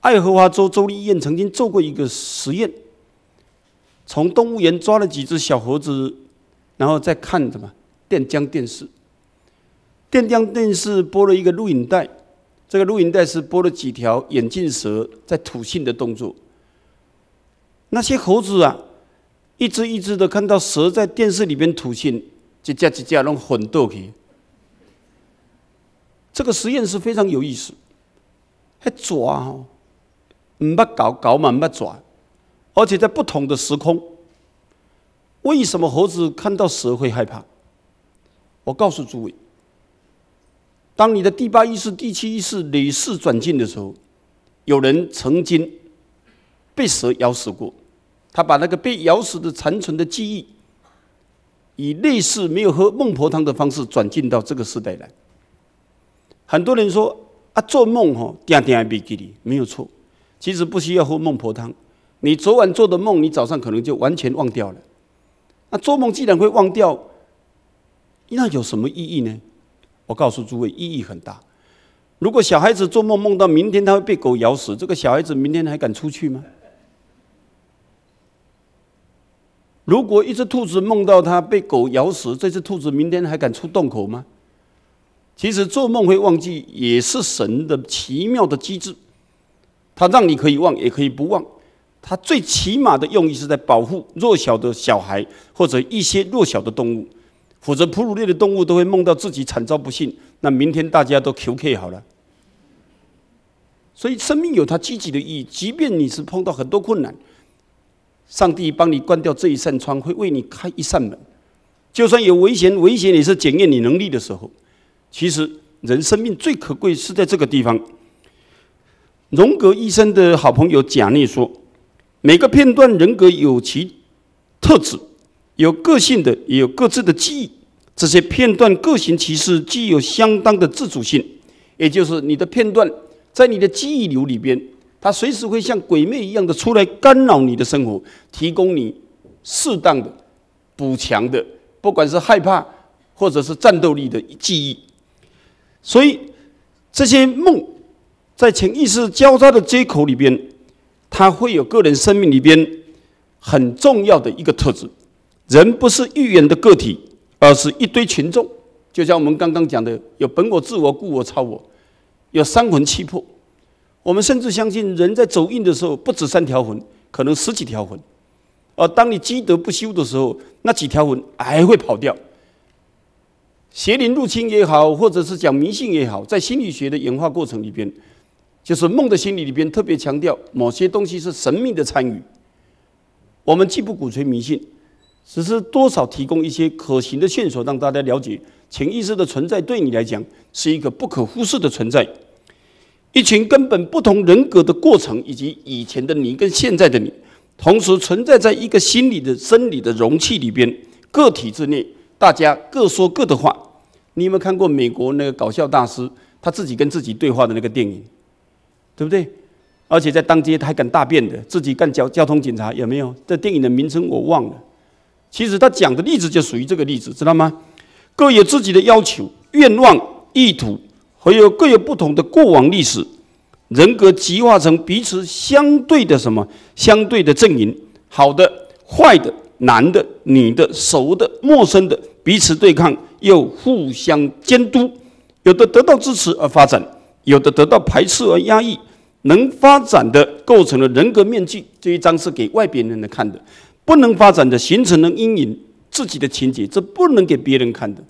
爱荷华州州立医院曾经做过一个实验，从动物园抓了几只小猴子，然后再看什么电浆电视。电浆电视播了一个录影带，这个录影带是播了几条眼镜蛇在吐信的动作。那些猴子啊，一只一只的看到蛇在电视里面吐信，一只一只拢混斗去。这个实验是非常有意思，还抓哦。没搞搞满没转，而且在不同的时空，为什么猴子看到蛇会害怕？我告诉诸位，当你的第八意识、第七意识屡次转进的时候，有人曾经被蛇咬死过，他把那个被咬死的残存的记忆，以类似没有喝孟婆汤的方式转进到这个时代来。很多人说啊，做梦第点点一笔给你，没有错。其实不需要喝孟婆汤，你昨晚做的梦，你早上可能就完全忘掉了。那做梦既然会忘掉，那有什么意义呢？我告诉诸位，意义很大。如果小孩子做梦梦到明天他会被狗咬死，这个小孩子明天还敢出去吗？如果一只兔子梦到它被狗咬死，这只兔子明天还敢出洞口吗？其实做梦会忘记也是神的奇妙的机制。他让你可以忘，也可以不忘，他最起码的用意是在保护弱小的小孩或者一些弱小的动物，否则哺乳类的动物都会梦到自己惨遭不幸，那明天大家都 Q K 好了。所以生命有它积极的意义，即便你是碰到很多困难，上帝帮你关掉这一扇窗，会为你开一扇门，就算有危险，危险也是检验你能力的时候。其实人生命最可贵是在这个地方。荣格医生的好朋友贾尼说：“每个片段人格有其特质，有个性的，也有各自的记忆。这些片段各行其事，具有相当的自主性。也就是你的片段在你的记忆流里边，它随时会像鬼魅一样的出来干扰你的生活，提供你适当的补强的，不管是害怕或者是战斗力的记忆。所以这些梦。”在潜意识交叉的接口里边，它会有个人生命里边很重要的一个特质。人不是一元的个体，而是一堆群众。就像我们刚刚讲的，有本我、自我、故我、超我，有三魂七魄。我们甚至相信，人在走运的时候不止三条魂，可能十几条魂。而当你积德不修的时候，那几条魂还会跑掉。邪灵入侵也好，或者是讲迷信也好，在心理学的演化过程里边。就是梦的心理里边特别强调某些东西是神秘的参与。我们既不鼓吹迷信，只是多少提供一些可行的线索，让大家了解潜意识的存在对你来讲是一个不可忽视的存在。一群根本不同人格的过程，以及以前的你跟现在的你，同时存在在一个心理的生理的容器里边，个体之内，大家各说各的话。你有没有看过美国那个搞笑大师他自己跟自己对话的那个电影？对不对？而且在当街他还敢大便的，自己干交交通警察有没有？这电影的名称我忘了。其实他讲的例子就属于这个例子，知道吗？各有自己的要求、愿望、意图，还有各有不同的过往历史，人格极化成彼此相对的什么？相对的阵营，好的、坏的、男的、女的、熟的、陌生的，彼此对抗又互相监督，有的得到支持而发展，有的得到排斥而压抑。能发展的构成了人格面具，这一张是给外边人来看的；不能发展的形成了阴影，自己的情节，这不能给别人看的。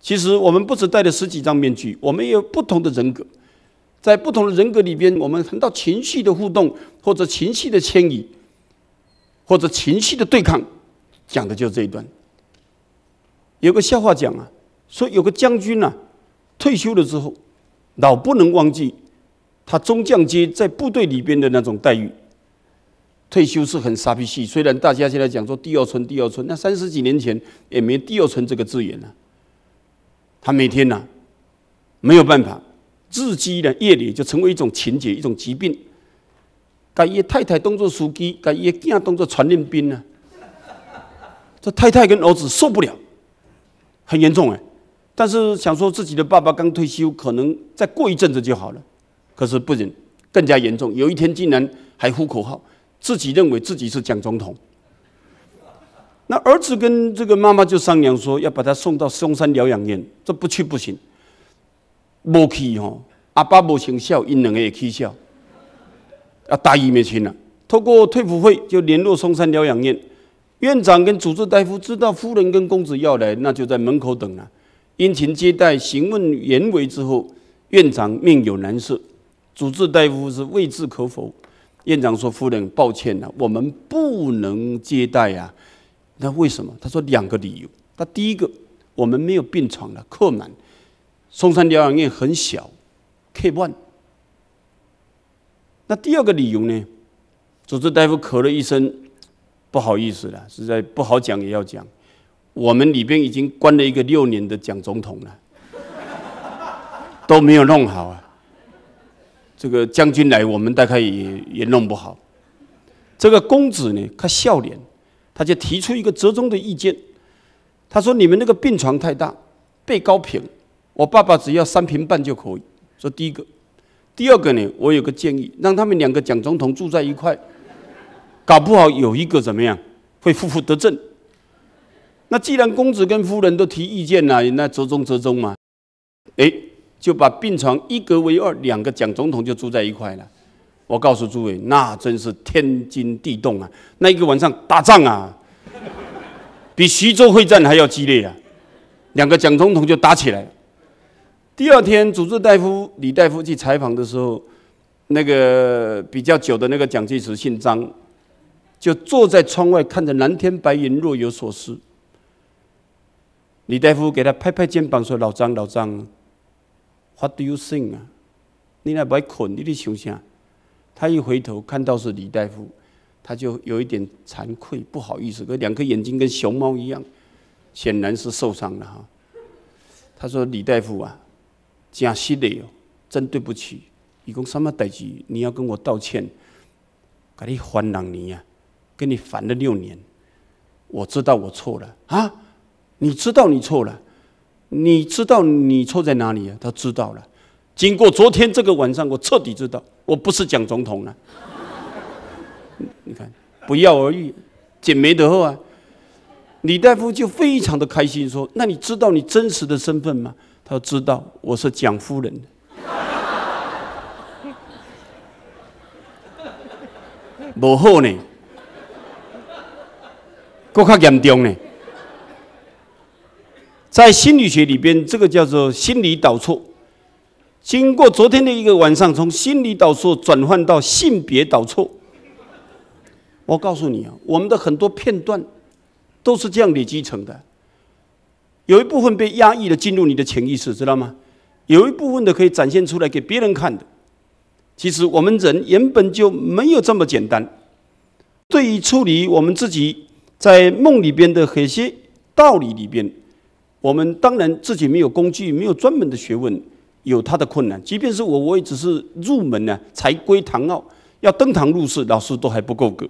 其实我们不止戴了十几张面具，我们有不同的人格，在不同的人格里边，我们谈到情绪的互动，或者情绪的迁移，或者情绪的对抗，讲的就是这一段。有个笑话讲啊，说有个将军呢，退休了之后，老不能忘记。他中将阶在部队里边的那种待遇，退休是很傻逼戏。虽然大家现在讲说第二春，第二春，那三十几年前也没第二春这个字眼啊。他每天呐没有办法，日积呢夜里就成为一种情节，一种疾病。他爷太太当作司机，他爷囝当做传令兵呢。这太太跟儿子受不了，很严重哎。但是想说自己的爸爸刚退休，可能再过一阵子就好了。可是不忍，更加严重。有一天竟然还呼口号，自己认为自己是蒋总统。那儿子跟这个妈妈就商量说，要把他送到嵩山疗养院，这不去不行。无去吼，阿爸无成效，因两个也以效，啊，大义灭亲了。透过退伍会就联络嵩山疗养院，院长跟主治大夫知道夫人跟公子要来，那就在门口等了。殷勤接待，询问原委之后，院长命有难色。主治大夫是未置可否？院长说：“夫人，抱歉了，我们不能接待呀。”那为什么？他说两个理由。那第一个，我们没有病床了，客满。中山疗养院很小，客 e 那第二个理由呢？主治大夫咳了一声，不好意思了，实在不好讲也要讲。我们里边已经关了一个六年的蒋总统了，都没有弄好啊。这个将军来，我们大概也也弄不好。这个公子呢，他笑脸，他就提出一个折中的意见。他说：“你们那个病床太大，背高平，我爸爸只要三平半就可以。”说第一个，第二个呢，我有个建议，让他们两个蒋总统住在一块，搞不好有一个怎么样，会负负得正。那既然公子跟夫人都提意见了，那折中折中嘛。哎。就把病床一隔为二，两个蒋总统就住在一块了。我告诉诸位，那真是天惊地动啊！那一个晚上打仗啊，比徐州会战还要激烈啊！两个蒋总统就打起来。第二天，主治大夫李大夫去采访的时候，那个比较久的那个蒋介石姓张，就坐在窗外看着蓝天白云，若有所思。李大夫给他拍拍肩膀，说：“老张，老张。” What do you think 啊？你那摆困，你得想啥？他一回头看到是李大夫，他就有一点惭愧，不好意思，个两颗眼睛跟熊猫一样，显然是受伤了哈。他说：“李大夫啊，假戏哦，真对不起。一共什么代志？你要跟我道歉，给你还两年啊，跟你烦了六年。我知道我错了啊，你知道你错了。”你知道你错在哪里啊？他知道了。经过昨天这个晚上，我彻底知道我不是蒋总统了。你看，不药而愈，简没得后啊。李大夫就非常的开心，说：“那你知道你真实的身份吗？”他知道我是蒋夫人的。母后呢？更加严重呢。在心理学里边，这个叫做心理导错。经过昨天的一个晚上，从心理导错转换到性别导错。我告诉你啊，我们的很多片段都是这样累积成的。有一部分被压抑的进入你的潜意识，知道吗？有一部分的可以展现出来给别人看的。其实我们人原本就没有这么简单。对于处理我们自己在梦里边的很些道理里边。我们当然自己没有工具，没有专门的学问，有它的困难。即便是我，我也只是入门呢，才归唐奥，要登堂入室，老师都还不够格。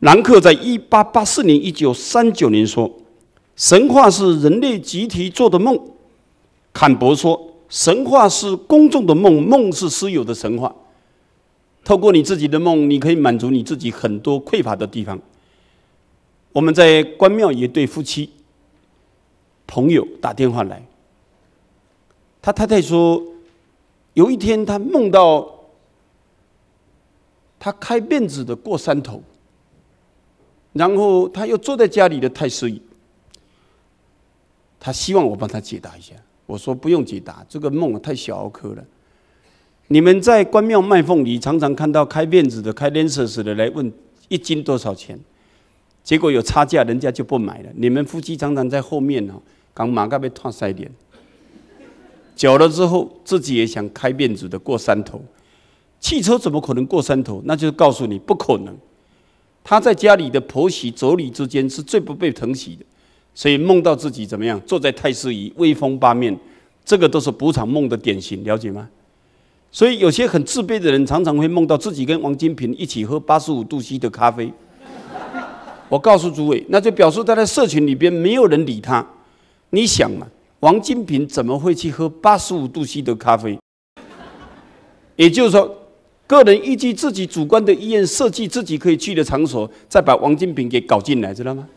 兰克在一八八四年、一九三九年说：“神话是人类集体做的梦。”坎伯说：“神话是公众的梦，梦是私有的神话。透过你自己的梦，你可以满足你自己很多匮乏的地方。”我们在关庙也对夫妻。朋友打电话来，他太太说，有一天他梦到他开辫子的过山头，然后他又坐在家里的太师椅，他希望我帮他解答一下。我说不用解答，这个梦太小儿科了。你们在关庙卖凤梨，常常看到开辫子的、开链子似的来问一斤多少钱，结果有差价，人家就不买了。你们夫妻常常在后面哦。刚马甲被烫晒点，久了之后自己也想开面子的过山头，汽车怎么可能过山头？那就是告诉你不可能。他在家里的婆媳妯娌之间是最不被疼惜的，所以梦到自己怎么样坐在太师椅，威风八面，这个都是补偿梦的典型，了解吗？所以有些很自卑的人，常常会梦到自己跟王金平一起喝八十五度 C 的咖啡。我告诉诸位，那就表示他在社群里边没有人理他。你想嘛，王金平怎么会去喝八十五度 C 的咖啡？也就是说，个人依据自己主观的意愿设计自己可以去的场所，再把王金平给搞进来，知道吗？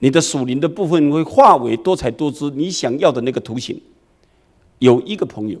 你的属灵的部分会化为多彩多姿，你想要的那个图形。有一个朋友。